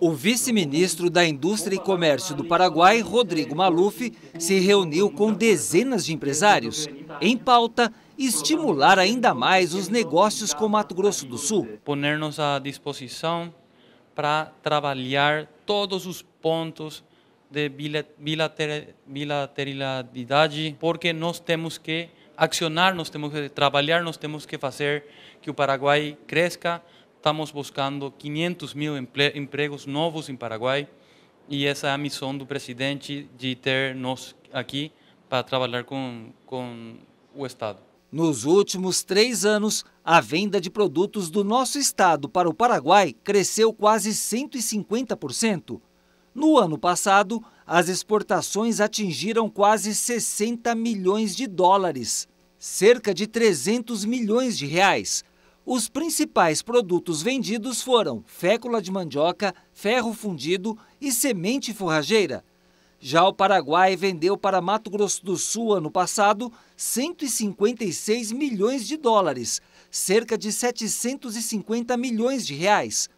O vice-ministro da Indústria e Comércio do Paraguai, Rodrigo Maluf, se reuniu com dezenas de empresários. Em pauta, estimular ainda mais os negócios com Mato Grosso do Sul. Poner-nos à disposição para trabalhar todos os pontos de bilateralidade, porque nós temos que acionar, nós temos que trabalhar, nós temos que fazer que o Paraguai cresça, Estamos buscando 500 mil empregos novos em Paraguai e essa é a missão do presidente de ter nós aqui para trabalhar com, com o Estado. Nos últimos três anos, a venda de produtos do nosso estado para o Paraguai cresceu quase 150%. No ano passado, as exportações atingiram quase 60 milhões de dólares, cerca de 300 milhões de reais os principais produtos vendidos foram fécula de mandioca, ferro fundido e semente forrageira. Já o Paraguai vendeu para Mato Grosso do Sul ano passado 156 milhões de dólares, cerca de 750 milhões de reais.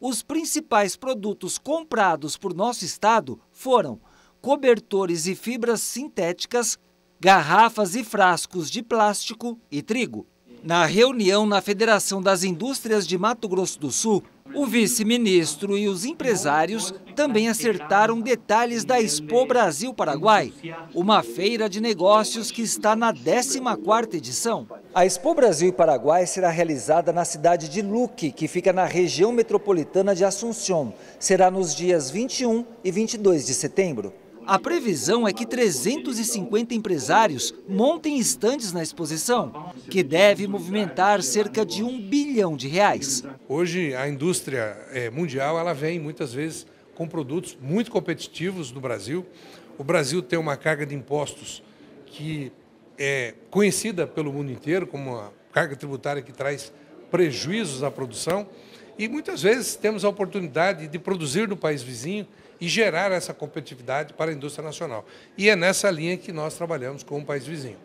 Os principais produtos comprados por nosso estado foram cobertores e fibras sintéticas, garrafas e frascos de plástico e trigo. Na reunião na Federação das Indústrias de Mato Grosso do Sul, o vice-ministro e os empresários também acertaram detalhes da Expo Brasil Paraguai, uma feira de negócios que está na 14ª edição. A Expo Brasil Paraguai será realizada na cidade de Luque, que fica na região metropolitana de Assunção. Será nos dias 21 e 22 de setembro. A previsão é que 350 empresários montem estandes na exposição, que deve movimentar cerca de um bilhão de reais. Hoje a indústria eh, mundial ela vem muitas vezes com produtos muito competitivos no Brasil. O Brasil tem uma carga de impostos que é conhecida pelo mundo inteiro como uma carga tributária que traz prejuízos à produção. E muitas vezes temos a oportunidade de produzir no país vizinho e gerar essa competitividade para a indústria nacional. E é nessa linha que nós trabalhamos com o país vizinho.